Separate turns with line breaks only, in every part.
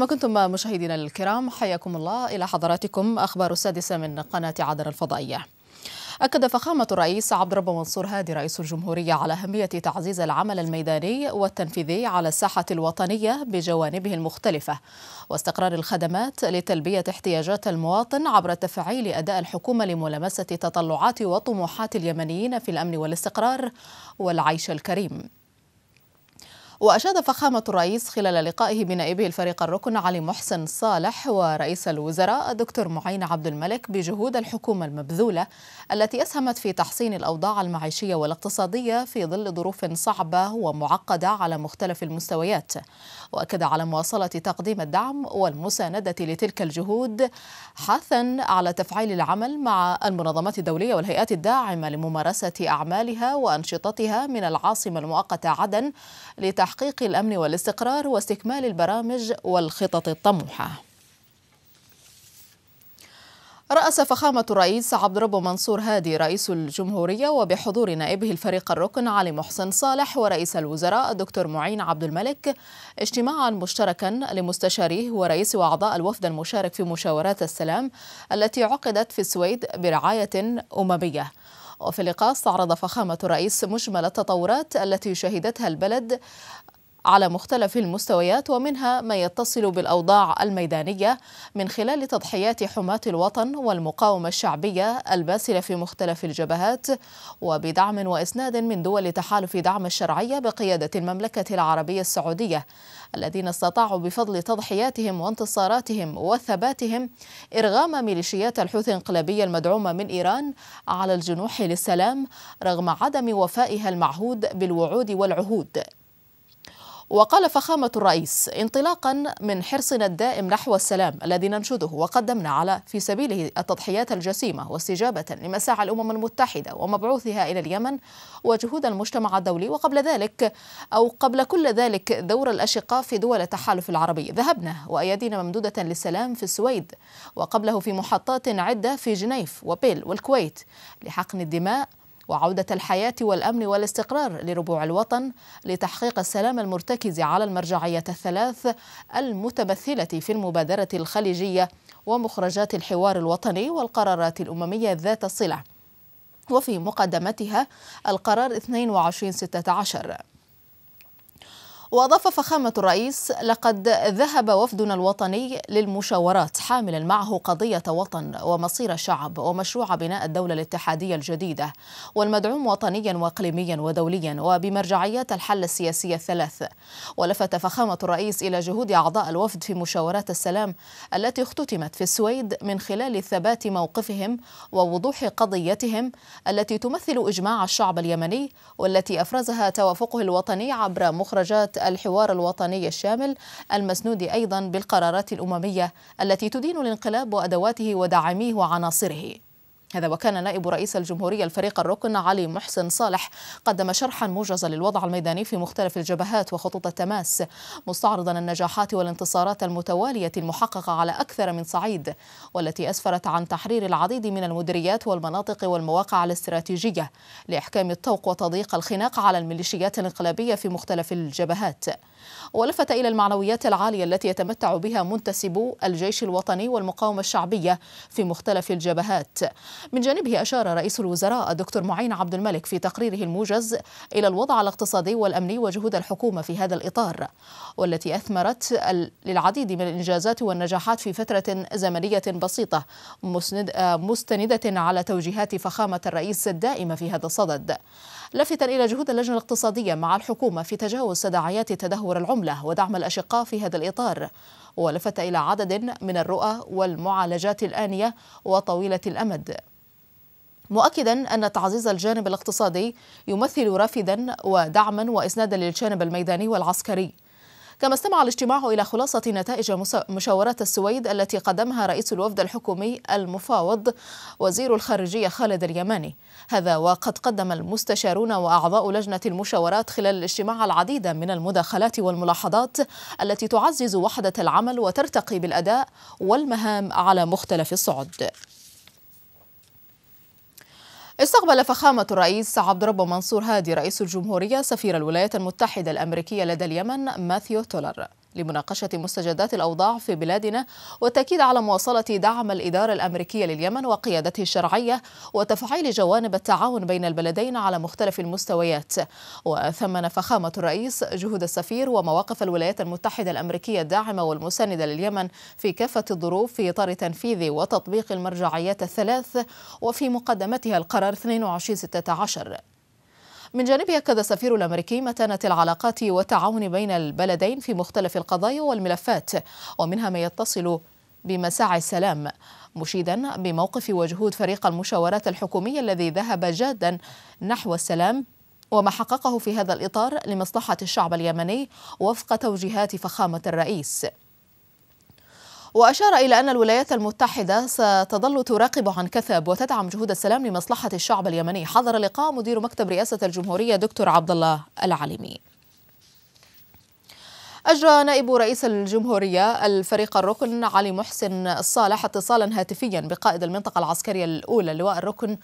ما كنتم مشاهدينا الكرام حياكم الله إلى حضراتكم أخبار السادسة من قناة عدن الفضائية أكد فخامة الرئيس عبد الرب منصور هادي رئيس الجمهورية على أهمية تعزيز العمل الميداني والتنفيذي على الساحة الوطنية بجوانبه المختلفة واستقرار الخدمات لتلبية احتياجات المواطن عبر تفعيل أداء الحكومة لملامسة تطلعات وطموحات اليمنيين في الأمن والاستقرار والعيش الكريم وأشاد فخامة الرئيس خلال لقائه بنائبه الفريق الركن علي محسن صالح ورئيس الوزراء الدكتور معين عبد الملك بجهود الحكومة المبذولة التي أسهمت في تحسين الأوضاع المعيشية والاقتصادية في ظل ظروف صعبة ومعقدة على مختلف المستويات واكد على مواصله تقديم الدعم والمسانده لتلك الجهود حثا على تفعيل العمل مع المنظمات الدوليه والهيئات الداعمه لممارسه اعمالها وانشطتها من العاصمه المؤقته عدن لتحقيق الامن والاستقرار واستكمال البرامج والخطط الطموحه رأس فخامة الرئيس عبد ربه منصور هادي رئيس الجمهورية وبحضور نائبه الفريق الركن علي محسن صالح ورئيس الوزراء الدكتور معين عبد الملك اجتماعا مشتركا لمستشاريه ورئيس وأعضاء الوفد المشارك في مشاورات السلام التي عقدت في السويد برعاية أممية وفي اللقاء استعرض فخامة الرئيس مجمل التطورات التي شهدتها البلد على مختلف المستويات ومنها ما يتصل بالاوضاع الميدانيه من خلال تضحيات حماه الوطن والمقاومه الشعبيه الباسله في مختلف الجبهات وبدعم واسناد من دول تحالف دعم الشرعيه بقياده المملكه العربيه السعوديه الذين استطاعوا بفضل تضحياتهم وانتصاراتهم وثباتهم ارغام ميليشيات الحوثي الانقلابيه المدعومه من ايران على الجنوح للسلام رغم عدم وفائها المعهود بالوعود والعهود وقال فخامة الرئيس انطلاقا من حرصنا الدائم نحو السلام الذي ننشده وقدمنا على في سبيله التضحيات الجسيمة واستجابة لمساعي الأمم المتحدة ومبعوثها إلى اليمن وجهود المجتمع الدولي وقبل ذلك أو قبل كل ذلك دور الأشقاء في دول التحالف العربي ذهبنا وأيادينا ممدودة للسلام في السويد وقبله في محطات عدة في جنيف وبيل والكويت لحقن الدماء وعودة الحياة والأمن والاستقرار لربوع الوطن لتحقيق السلام المرتكز على المرجعية الثلاث المتمثلة في المبادرة الخليجية ومخرجات الحوار الوطني والقرارات الأممية ذات الصلة وفي مقدمتها القرار 2216 وأضاف فخامة الرئيس لقد ذهب وفدنا الوطني للمشاورات حاملا معه قضية وطن ومصير شعب ومشروع بناء الدولة الاتحادية الجديدة والمدعوم وطنيا وإقليميا ودوليا وبمرجعيات الحل السياسي الثلاث ولفت فخامة الرئيس إلى جهود أعضاء الوفد في مشاورات السلام التي اختتمت في السويد من خلال ثبات موقفهم ووضوح قضيتهم التي تمثل إجماع الشعب اليمني والتي أفرزها توافقه الوطني عبر مخرجات الحوار الوطني الشامل المسنود أيضا بالقرارات الأممية التي تدين الانقلاب وأدواته ودعميه وعناصره هذا وكان نائب رئيس الجمهورية الفريق الركن علي محسن صالح قدم شرحا موجزا للوضع الميداني في مختلف الجبهات وخطوط التماس مستعرضا النجاحات والانتصارات المتوالية المحققة على أكثر من صعيد والتي أسفرت عن تحرير العديد من المديريات والمناطق والمواقع الاستراتيجية لإحكام الطوق وتضييق الخناق على الميليشيات الانقلابية في مختلف الجبهات ولفت إلى المعنويات العالية التي يتمتع بها منتسبو الجيش الوطني والمقاومة الشعبية في مختلف الجبهات من جانبه أشار رئيس الوزراء الدكتور معين عبد الملك في تقريره الموجز إلى الوضع الاقتصادي والأمني وجهود الحكومة في هذا الإطار والتي أثمرت للعديد من الإنجازات والنجاحات في فترة زمنية بسيطة آه، مستندة على توجيهات فخامة الرئيس الدائمة في هذا الصدد لافتا إلى جهود اللجنة الاقتصادية مع الحكومة في تجاوز تداعيات تدهور العملة ودعم الأشقاء في هذا الإطار ولفت إلى عدد من الرؤى والمعالجات الآنية وطويلة الأمد مؤكدا أن تعزيز الجانب الاقتصادي يمثل رافدا ودعما وإسنادا للجانب الميداني والعسكري كما استمع الاجتماع إلى خلاصة نتائج مشاورات السويد التي قدمها رئيس الوفد الحكومي المفاوض وزير الخارجية خالد اليماني هذا وقد قدم المستشارون وأعضاء لجنة المشاورات خلال الاجتماع العديد من المداخلات والملاحظات التي تعزز وحدة العمل وترتقي بالأداء والمهام على مختلف الصعد استقبل فخامة الرئيس عبد ربه منصور هادي رئيس الجمهورية سفير الولايات المتحدة الأمريكية لدى اليمن ماثيو تولر لمناقشة مستجدات الأوضاع في بلادنا والتأكيد على مواصلة دعم الإدارة الأمريكية لليمن وقيادته الشرعية وتفعيل جوانب التعاون بين البلدين على مختلف المستويات وثمن فخامة الرئيس جهود السفير ومواقف الولايات المتحدة الأمريكية الداعمة والمساندة لليمن في كافة الظروف في إطار تنفيذ وتطبيق المرجعيات الثلاث وفي مقدمتها القرار 2216 من جانبه أكد السفير الأمريكي متانة العلاقات والتعاون بين البلدين في مختلف القضايا والملفات ومنها ما يتصل بمساعي السلام مشيدا بموقف وجهود فريق المشاورات الحكومية الذي ذهب جادا نحو السلام وما حققه في هذا الإطار لمصلحة الشعب اليمني وفق توجيهات فخامة الرئيس وأشار إلى أن الولايات المتحدة ستظل تراقب عن كثب وتدعم جهود السلام لمصلحة الشعب اليمني حضر لقاء مدير مكتب رئاسة الجمهورية دكتور عبد الله العليمي أجرى نائب رئيس الجمهورية الفريق الركن علي محسن الصالح اتصالا هاتفيا بقائد المنطقة العسكرية الأولى لواء الركن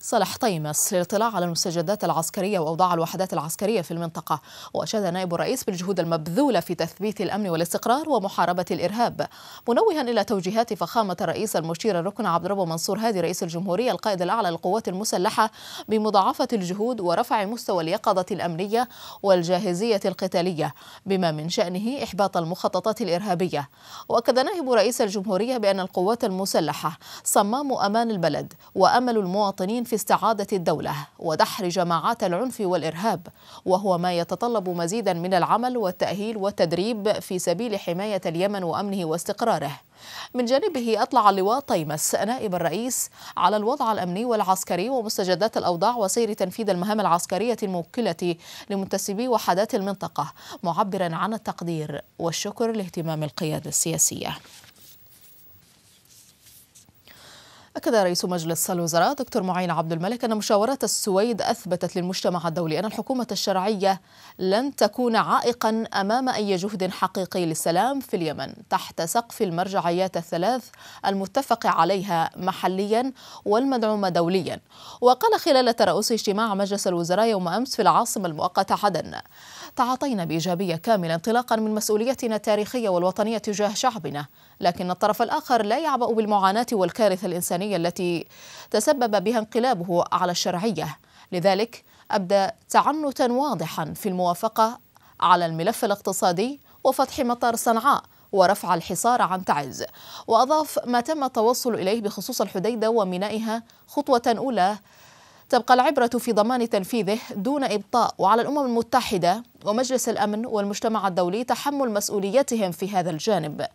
صالح طيمس للاطلاع على المستجدات العسكرية وأوضاع الوحدات العسكرية في المنطقة وأشاد نائب الرئيس بالجهود المبذولة في تثبيت الأمن والاستقرار ومحاربة الإرهاب منوها إلى توجيهات فخامة الرئيس المشير الركن عبد ربه منصور هادي رئيس الجمهورية القائد الأعلى للقوات المسلحة بمضاعفة الجهود ورفع مستوى اليقظة الأمنية والجاهزية القتالية بما من شأن شأنه إحباط المخططات الإرهابية وأكد نائب رئيس الجمهورية بأن القوات المسلحة صمام أمان البلد وأمل المواطنين في استعادة الدولة ودحر جماعات العنف والإرهاب وهو ما يتطلب مزيدا من العمل والتأهيل والتدريب في سبيل حماية اليمن وأمنه واستقراره من جانبه أطلع اللواء طيمس نائب الرئيس على الوضع الأمني والعسكري ومستجدات الأوضاع وسير تنفيذ المهام العسكرية الموكلة لمنتسبي وحدات المنطقة معبرا عن التقدير والشكر لاهتمام القيادة السياسية أكد رئيس مجلس الوزراء دكتور معين عبد الملك أن مشاورات السويد أثبتت للمجتمع الدولي أن الحكومة الشرعية لن تكون عائقا أمام أي جهد حقيقي للسلام في اليمن تحت سقف المرجعيات الثلاث المتفق عليها محليا والمدعومة دوليا وقال خلال ترأس اجتماع مجلس الوزراء يوم أمس في العاصمة المؤقتة عدن تعاطينا بإيجابية كاملة انطلاقا من مسؤوليتنا التاريخية والوطنية تجاه شعبنا لكن الطرف الآخر لا يعبأ بالمعاناة والكارثة الإنسانية التي تسبب بها انقلابه على الشرعية لذلك أبدى تعنتا واضحا في الموافقة على الملف الاقتصادي وفتح مطار صنعاء ورفع الحصار عن تعز وأضاف ما تم التوصل إليه بخصوص الحديدة ومينائها خطوة أولى تبقى العبرة في ضمان تنفيذه دون إبطاء وعلى الأمم المتحدة ومجلس الأمن والمجتمع الدولي تحمل مسؤوليتهم في هذا الجانب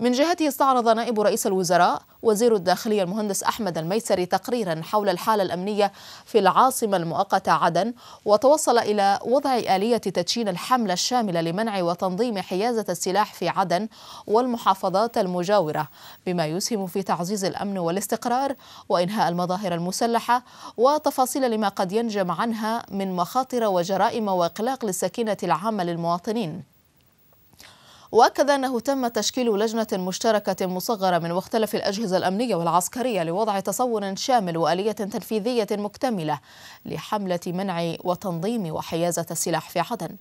من جهته استعرض نائب رئيس الوزراء وزير الداخلية المهندس أحمد الميسري تقريرا حول الحالة الأمنية في العاصمة المؤقتة عدن وتوصل إلى وضع آلية تدشين الحملة الشاملة لمنع وتنظيم حيازة السلاح في عدن والمحافظات المجاورة بما يسهم في تعزيز الأمن والاستقرار وإنهاء المظاهر المسلحة وتفاصيل لما قد ينجم عنها من مخاطر وجرائم وإقلاق للسكينة العامة للمواطنين وأكد أنه تم تشكيل لجنة مشتركة مصغرة من مختلف الأجهزة الأمنية والعسكرية لوضع تصور شامل وآلية تنفيذية مكتملة لحملة منع وتنظيم وحيازة السلاح في عدن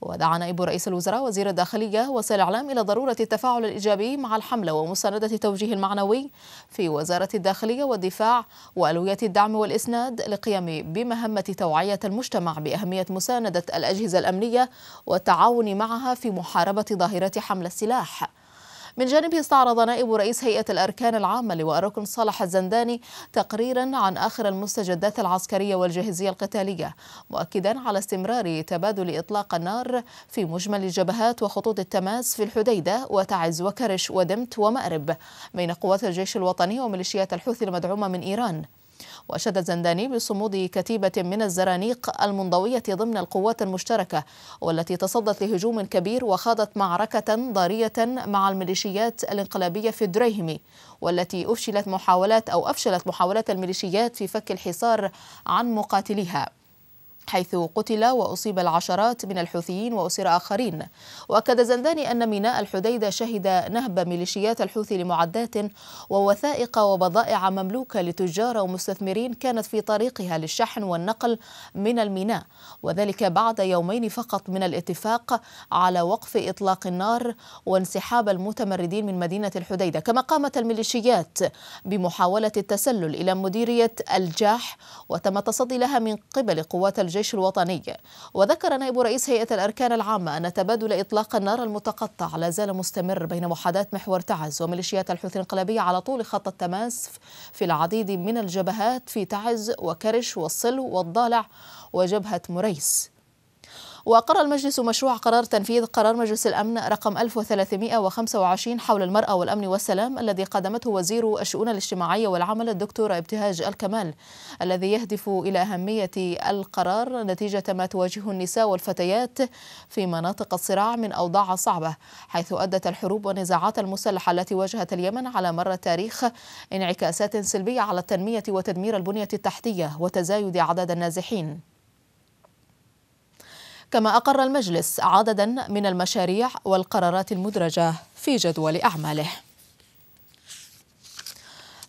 ودعا نائب رئيس الوزراء وزير الداخلية وسائل الإعلام إلى ضرورة التفاعل الإيجابي مع الحملة ومساندة التوجيه المعنوي في وزارة الداخلية والدفاع وألوية الدعم والإسناد لقيام بمهمة توعية المجتمع بأهمية مساندة الأجهزة الأمنية والتعاون معها في محاربة ظاهرة حمل السلاح من جانبه استعرض نائب رئيس هيئة الأركان العامة لواء ركن صالح الزنداني تقريرا عن آخر المستجدات العسكرية والجاهزية القتالية مؤكدا على استمرار تبادل إطلاق النار في مجمل الجبهات وخطوط التماس في الحديدة وتعز وكرش ودمت ومأرب بين قوات الجيش الوطني وميليشيات الحوثي المدعومة من إيران وأشاد الزنداني بصمود كتيبة من الزرانيق المنضوية ضمن القوات المشتركة والتي تصدت لهجوم كبير وخاضت معركة ضارية مع الميليشيات الانقلابية في الدريهمي والتي أفشلت محاولات أو أفشلت محاولات الميليشيات في فك الحصار عن مقاتليها حيث قتل وأصيب العشرات من الحوثيين وأسر آخرين وأكد زنداني أن ميناء الحديدة شهد نهب ميليشيات الحوثي لمعدات ووثائق وبضائع مملوكة لتجار ومستثمرين كانت في طريقها للشحن والنقل من الميناء وذلك بعد يومين فقط من الاتفاق على وقف إطلاق النار وانسحاب المتمردين من مدينة الحديدة كما قامت الميليشيات بمحاولة التسلل إلى مديرية الجاح وتم تصدي لها من قبل قوات الجيش الجيش الوطني وذكر نائب رئيس هيئة الأركان العامة أن تبادل إطلاق النار المتقطع لا زال مستمر بين وحدات محور تعز وميليشيات الحوثي الانقلابية على طول خط التماس في العديد من الجبهات في تعز وكرش والصلو والضالع وجبهة مريس وقرر المجلس مشروع قرار تنفيذ قرار مجلس الأمن رقم 1325 حول المرأة والأمن والسلام الذي قدمته وزير الشؤون الاجتماعية والعمل الدكتور ابتهاج الكمال الذي يهدف إلى أهمية القرار نتيجة ما تواجهه النساء والفتيات في مناطق الصراع من أوضاع صعبة حيث أدت الحروب والنزاعات المسلحة التي واجهت اليمن على مر التاريخ انعكاسات سلبية على التنمية وتدمير البنية التحتية وتزايد عدد النازحين كما أقر المجلس عددا من المشاريع والقرارات المدرجة في جدول أعماله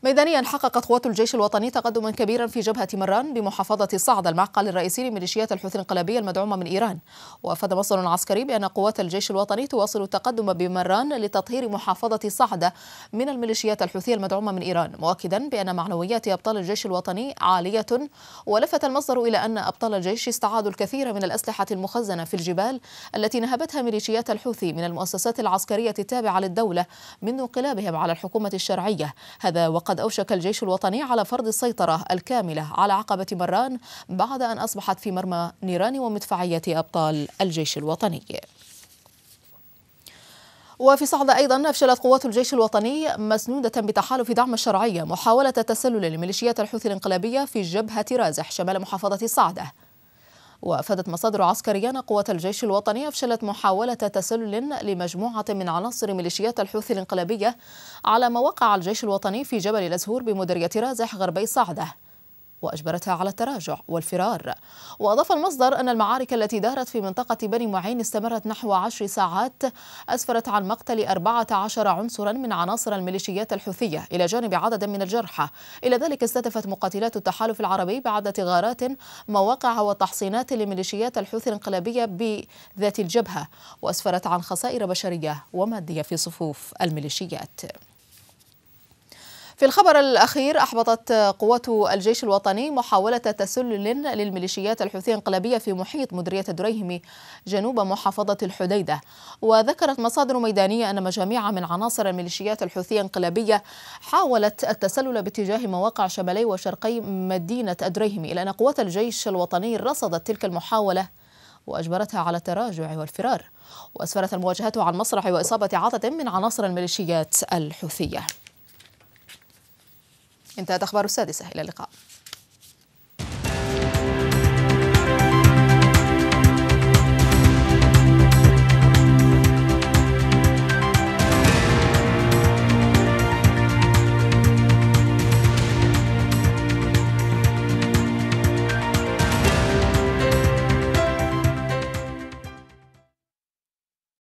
ميدانيا حققت قوات الجيش الوطني تقدما كبيرا في جبهة مران بمحافظة صعد المعقل الرئيسي لميليشيات الحوثي الانقلابية المدعومة من إيران وأفاد مصدر عسكري بأن قوات الجيش الوطني تواصل التقدم بمران لتطهير محافظة صعدة من الميليشيات الحوثية المدعومة من إيران مؤكدا بأن معنويات أبطال الجيش الوطني عالية ولفت المصدر إلى أن أبطال الجيش استعادوا الكثير من الأسلحة المخزنة في الجبال التي نهبتها ميليشيات الحوثي من المؤسسات العسكرية التابعة للدولة منذ انقلابهم على الحكومة الشرعية هذا وقد وقد أوشك الجيش الوطني على فرض السيطرة الكاملة على عقبة مران بعد أن أصبحت في مرمى نيران ومدفعية أبطال الجيش الوطني وفي صعدة أيضا أفشلت قوات الجيش الوطني مسنودة بتحالف دعم الشرعية محاولة تسلل لميليشيات الحوثي الانقلابية في جبهة رازح شمال محافظة صعدة وأفادت مصادر عسكرية أن قوات الجيش الوطني أفشلت محاولة تسلل لمجموعة من عناصر ميليشيات الحوثي الانقلابية على مواقع الجيش الوطني في جبل الأزهور بمديرية رازح غربي صعده وأجبرتها على التراجع والفرار وأضاف المصدر أن المعارك التي دارت في منطقة بني معين استمرت نحو عشر ساعات أسفرت عن مقتل 14 عنصرا من عناصر الميليشيات الحوثية إلى جانب عدد من الجرحى إلى ذلك استهدفت مقاتلات التحالف العربي بعدة غارات مواقع وتحصينات لميليشيات الحوثي الانقلابية بذات الجبهة وأسفرت عن خسائر بشرية ومادية في صفوف الميليشيات في الخبر الأخير أحبطت قوات الجيش الوطني محاولة تسلل للميليشيات الحوثية انقلابية في محيط مدرية الدريهمي جنوب محافظة الحديدة وذكرت مصادر ميدانية أن مجاميع من عناصر الميليشيات الحوثية انقلابية حاولت التسلل باتجاه مواقع شمالي وشرقي مدينة الدريهمي إلا أن قوات الجيش الوطني رصدت تلك المحاولة وأجبرتها على التراجع والفرار وأسفرت المواجهات عن مصرح وإصابة عدد من عناصر الميليشيات الحوثية انتهت أخبار السادسة إلى اللقاء